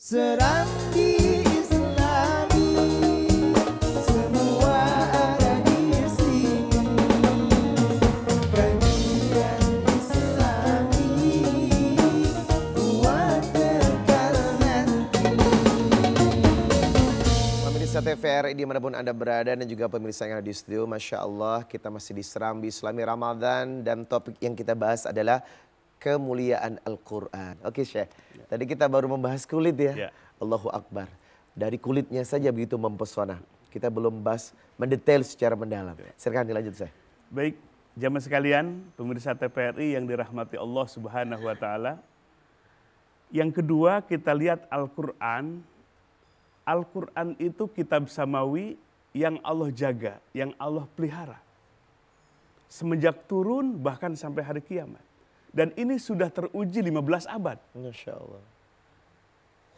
Serambi Islami semua ada di sini. Pendidikan Islami buat kekal nanti. Pemirsa TVRI dimanapun Anda berada dan juga pemirsa yang ada di studio, Masya Allah kita masih di Serambi Islami Ramadan dan topik yang kita bahas adalah kemuliaan Al-Quran. Oke okay, Syekh, ya. tadi kita baru membahas kulit ya. ya. Allahu Akbar. Dari kulitnya saja begitu mempesona. Kita belum bahas mendetail secara mendalam. Ya. Silahkan dilanjut Syekh. Baik, jamaah sekalian, pemirsa TPRI yang dirahmati Allah Subhanahu wa taala. Yang kedua, kita lihat Al-Qur'an. Al-Qur'an itu kitab samawi yang Allah jaga, yang Allah pelihara. Semenjak turun bahkan sampai hari kiamat. Dan ini sudah teruji 15 abad. Masya Allah.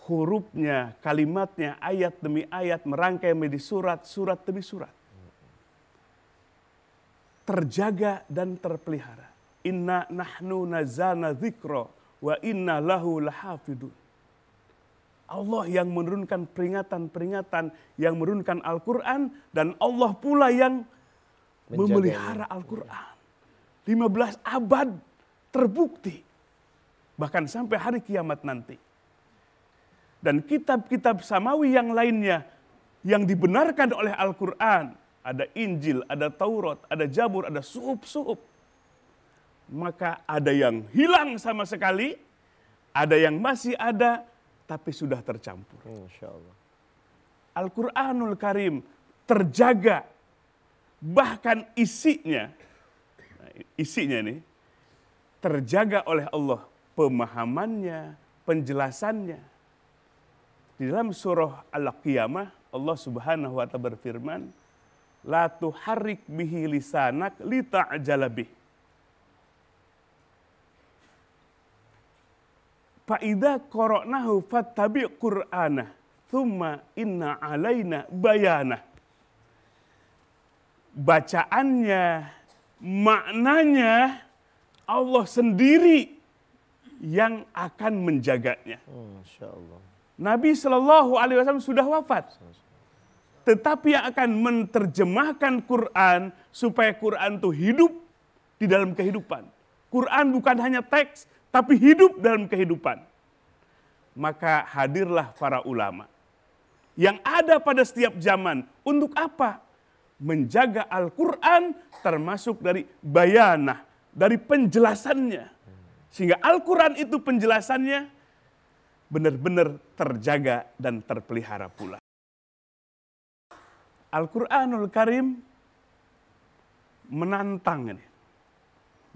Hurufnya, kalimatnya, ayat demi ayat, merangkai menjadi surat, surat demi surat. Terjaga dan terpelihara. Inna nahnu nazana zikro wa inna lahu lahafidun. Allah yang menurunkan peringatan-peringatan, yang menurunkan Al-Quran, dan Allah pula yang memelihara Al-Quran. 15 abad terbukti. Bahkan sampai hari kiamat nanti. Dan kitab-kitab samawi yang lainnya yang dibenarkan oleh Al-Quran. Ada Injil, ada Taurat, ada Jabur, ada Suhub-Suhub. Maka ada yang hilang sama sekali, ada yang masih ada, tapi sudah tercampur. Insya Al-Quranul Karim terjaga bahkan isinya, nah, isinya nih, terjaga oleh Allah pemahamannya, penjelasannya. Di dalam surah Al-Qiyamah Allah Subhanahu wa taala berfirman, "La tuharrik bihi lisanak lita'jala bih." Fa'idha koroknahu fattabi' qur'anah thumma inna alaina bayana. Bacaannya, maknanya Allah sendiri yang akan menjaganya. Oh, Nabi Shallallahu Alaihi Wasallam sudah wafat, tetapi yang akan menerjemahkan Quran supaya Quran itu hidup di dalam kehidupan. Quran bukan hanya teks, tapi hidup dalam kehidupan. Maka hadirlah para ulama yang ada pada setiap zaman. Untuk apa? Menjaga Al-Quran termasuk dari bayanah, dari penjelasannya. Sehingga Al-Quran itu penjelasannya benar-benar terjaga dan terpelihara pula. Al-Quranul Karim menantang ini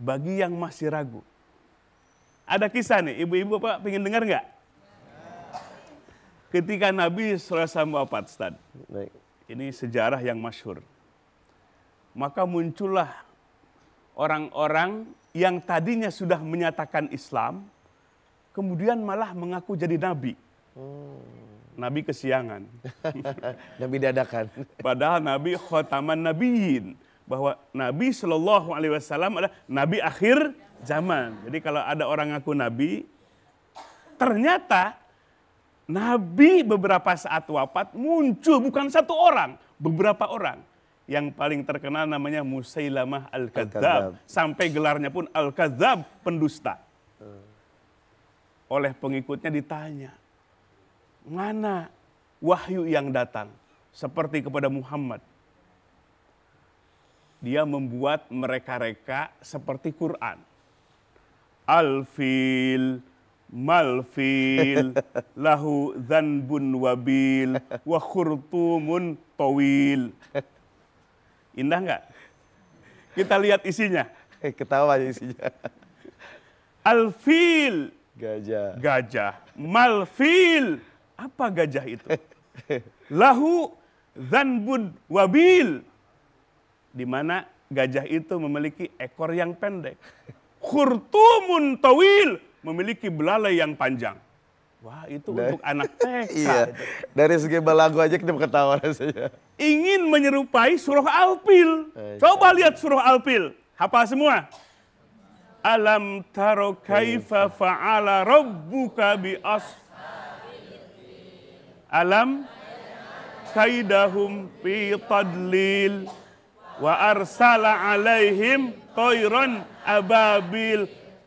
bagi yang masih ragu. Ada kisah nih, ibu-ibu pak pengen dengar nggak? Ketika Nabi SAW wafat, Stad. Ini sejarah yang masyhur. Maka muncullah orang-orang yang tadinya sudah menyatakan Islam, kemudian malah mengaku jadi nabi. Hmm. Nabi kesiangan. nabi dadakan. Padahal Nabi khotaman nabiin. Bahwa Nabi Shallallahu Alaihi Wasallam adalah Nabi akhir zaman. Jadi kalau ada orang ngaku Nabi, ternyata Nabi beberapa saat wafat muncul bukan satu orang, beberapa orang yang paling terkenal namanya Musailamah Al-Kadzab. Sampai gelarnya pun Al-Kadzab, pendusta. Oleh pengikutnya ditanya, mana wahyu yang datang seperti kepada Muhammad? Dia membuat mereka-reka seperti Quran. Al-Fil, malfil lahu dhanbun wabil wa khurtumun tawil Indah nggak? Kita lihat isinya. Eh, ketawa aja isinya. Alfil. Gajah. Gajah. Malfil. Apa gajah itu? Lahu zanbun wabil. Di mana gajah itu memiliki ekor yang pendek. Khurtumun tawil. Memiliki belalai yang panjang. Wah itu dari, nah, untuk anak TK. Iya. Gitu. Dari segi lagu aja kita ketawa rasanya. Ingin menyerupai surah Alpil. Eh, Coba iya. lihat surah Alpil. Apa semua. Alam taro kaifa fa'ala rabbuka bi as. Alam kaidahum fi tadlil. Wa arsala alaihim toiron ababil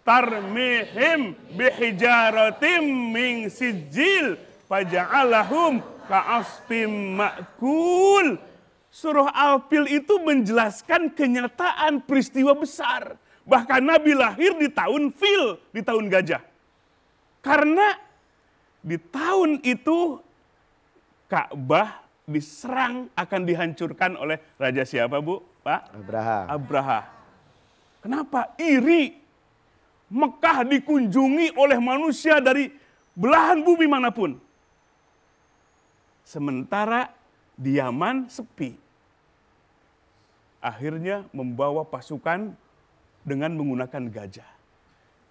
tarmihim bihijaratim min sijil faja'alahum ka'asfim ma'kul. Surah Al-Fil itu menjelaskan kenyataan peristiwa besar. Bahkan Nabi lahir di tahun Fil, di tahun gajah. Karena di tahun itu Ka'bah diserang akan dihancurkan oleh raja siapa Bu? Pak? Abraha. Abraha. Kenapa? Iri Mekah dikunjungi oleh manusia dari belahan bumi manapun. Sementara di Yaman sepi. Akhirnya membawa pasukan dengan menggunakan gajah.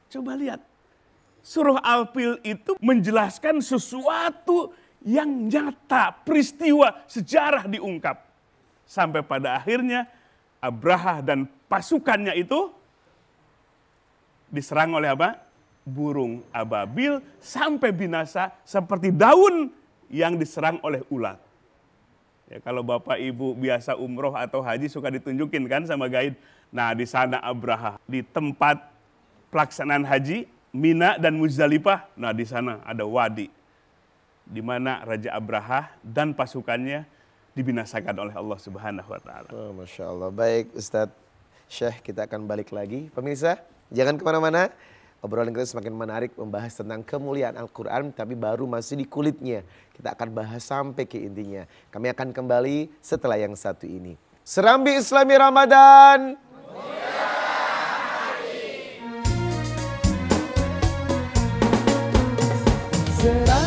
Coba lihat, surah Al-Fil itu menjelaskan sesuatu yang nyata, peristiwa sejarah diungkap. Sampai pada akhirnya Abraha dan pasukannya itu diserang oleh apa? Burung ababil sampai binasa seperti daun yang diserang oleh ulat. Ya, kalau bapak ibu biasa umroh atau haji suka ditunjukin kan sama guide. Nah di sana Abraha, di tempat pelaksanaan haji, Mina dan Muzdalifah, nah di sana ada wadi. Di mana Raja Abraha dan pasukannya dibinasakan oleh Allah Subhanahu wa taala. Oh, Masya Allah. Baik Ustadz Syekh, kita akan balik lagi. Pemirsa, Jangan kemana-mana. Obrolan kita semakin menarik membahas tentang kemuliaan Al-Quran tapi baru masih di kulitnya. Kita akan bahas sampai ke intinya. Kami akan kembali setelah yang satu ini. Serambi Islami Ramadan. Será